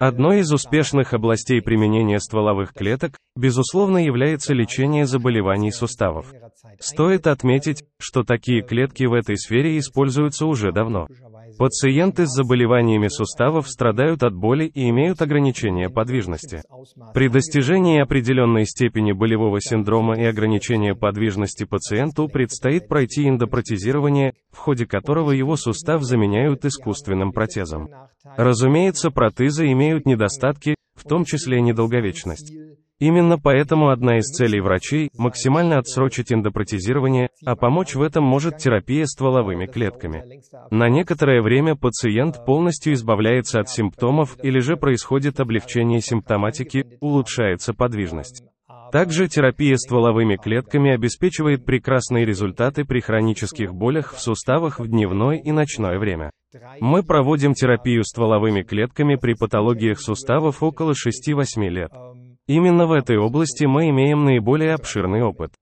Одной из успешных областей применения стволовых клеток, безусловно, является лечение заболеваний суставов. Стоит отметить, что такие клетки в этой сфере используются уже давно. Пациенты с заболеваниями суставов страдают от боли и имеют ограничения подвижности. При достижении определенной степени болевого синдрома и ограничения подвижности пациенту предстоит пройти эндопротезирование, в ходе которого его сустав заменяют искусственным протезом. Разумеется, протезы имеют недостатки, в том числе недолговечность. Именно поэтому одна из целей врачей – максимально отсрочить эндопротезирование, а помочь в этом может терапия стволовыми клетками. На некоторое время пациент полностью избавляется от симптомов или же происходит облегчение симптоматики, улучшается подвижность. Также терапия стволовыми клетками обеспечивает прекрасные результаты при хронических болях в суставах в дневное и ночное время. Мы проводим терапию стволовыми клетками при патологиях суставов около 6-8 лет. Именно в этой области мы имеем наиболее обширный опыт.